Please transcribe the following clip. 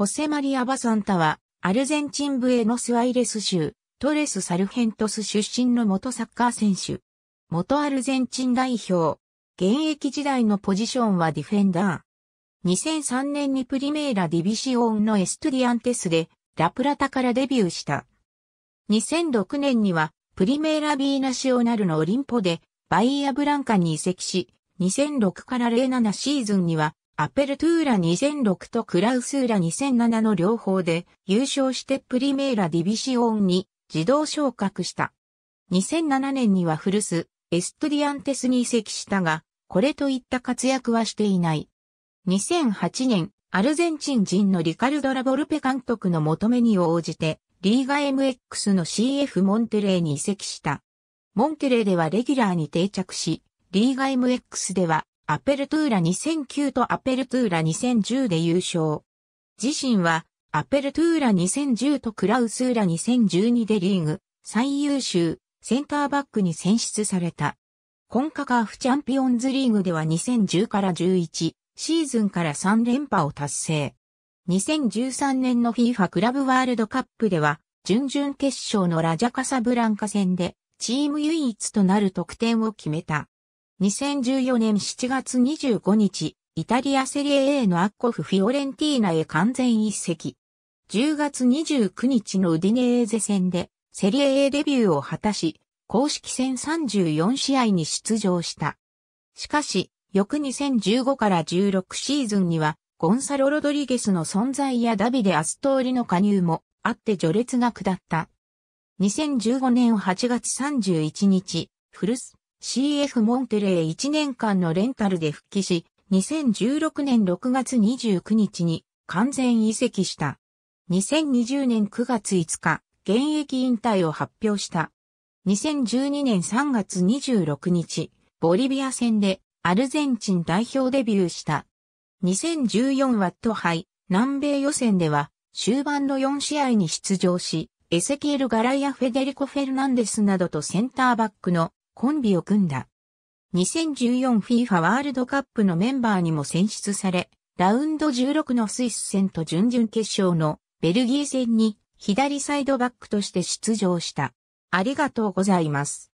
ホセマリア・バサンタは、アルゼンチンブエノスアイレス州、トレス・サルヘントス出身の元サッカー選手。元アルゼンチン代表。現役時代のポジションはディフェンダー。2003年にプリメーラ・ディビシオンのエストゥディアンテスで、ラプラタからデビューした。2006年には、プリメーラ・ビーナシオナルのオリンポで、バイアブランカに移籍し、2006から07シーズンには、アペルトゥーラ2006とクラウスーラ2007の両方で優勝してプリメーラディビシオンに自動昇格した。2007年には古巣、エストディアンテスに移籍したが、これといった活躍はしていない。2008年、アルゼンチン人のリカルド・ラボルペ監督の求めに応じて、リーガ MX の CF モンテレーに移籍した。モンテレーではレギュラーに定着し、リーガ MX ではアペルトゥーラ2009とアペルトゥーラ2010で優勝。自身は、アペルトゥーラ2010とクラウスーラ2012でリーグ、最優秀、センターバックに選出された。コンカカーフチャンピオンズリーグでは2010から11、シーズンから3連覇を達成。2013年の FIFA クラブワールドカップでは、準々決勝のラジャカサブランカ戦で、チーム唯一となる得点を決めた。2014年7月25日、イタリアセリエ A のアッコフフィオレンティーナへ完全一席。10月29日のウディネーゼ戦で、セリエ A デビューを果たし、公式戦34試合に出場した。しかし、翌2015から16シーズンには、ゴンサロ・ロドリゲスの存在やダビデ・アストーリの加入もあって序列が下った。2015年8月31日、フルス CF モンテレー1年間のレンタルで復帰し、2016年6月29日に完全移籍した。2020年9月5日、現役引退を発表した。2012年3月26日、ボリビア戦でアルゼンチン代表デビューした。2014ワット杯南米予選では終盤の4試合に出場し、エセキエル・ガライア・フェデリコ・フェルナンデスなどとセンターバックのコンビを組んだ。2014FIFA ワールドカップのメンバーにも選出され、ラウンド16のスイス戦と準々決勝のベルギー戦に左サイドバックとして出場した。ありがとうございます。